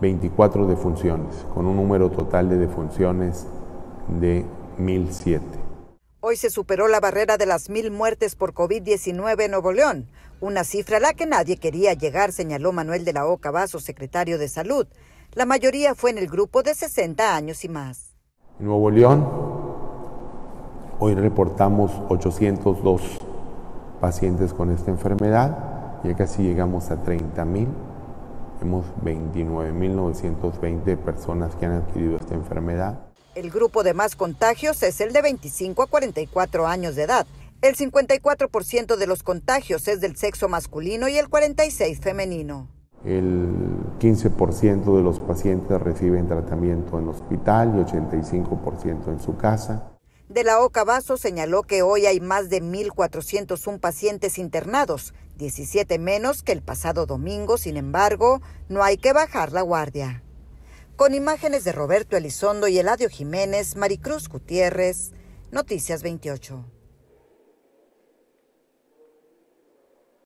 24 defunciones, con un número total de defunciones de 1007. Hoy se superó la barrera de las mil muertes por COVID-19 en Nuevo León, una cifra a la que nadie quería llegar, señaló Manuel de la Oca Vaso, secretario de Salud. La mayoría fue en el grupo de 60 años y más. En Nuevo León, hoy reportamos 802 pacientes con esta enfermedad, ya casi llegamos a 30,000. Hemos 29.920 personas que han adquirido esta enfermedad. El grupo de más contagios es el de 25 a 44 años de edad. El 54% de los contagios es del sexo masculino y el 46% femenino. El 15% de los pacientes reciben tratamiento en hospital y 85% en su casa de la OCA Vaso señaló que hoy hay más de 1.401 pacientes internados, 17 menos que el pasado domingo, sin embargo, no hay que bajar la guardia. Con imágenes de Roberto Elizondo y Eladio Jiménez, Maricruz Gutiérrez, Noticias 28.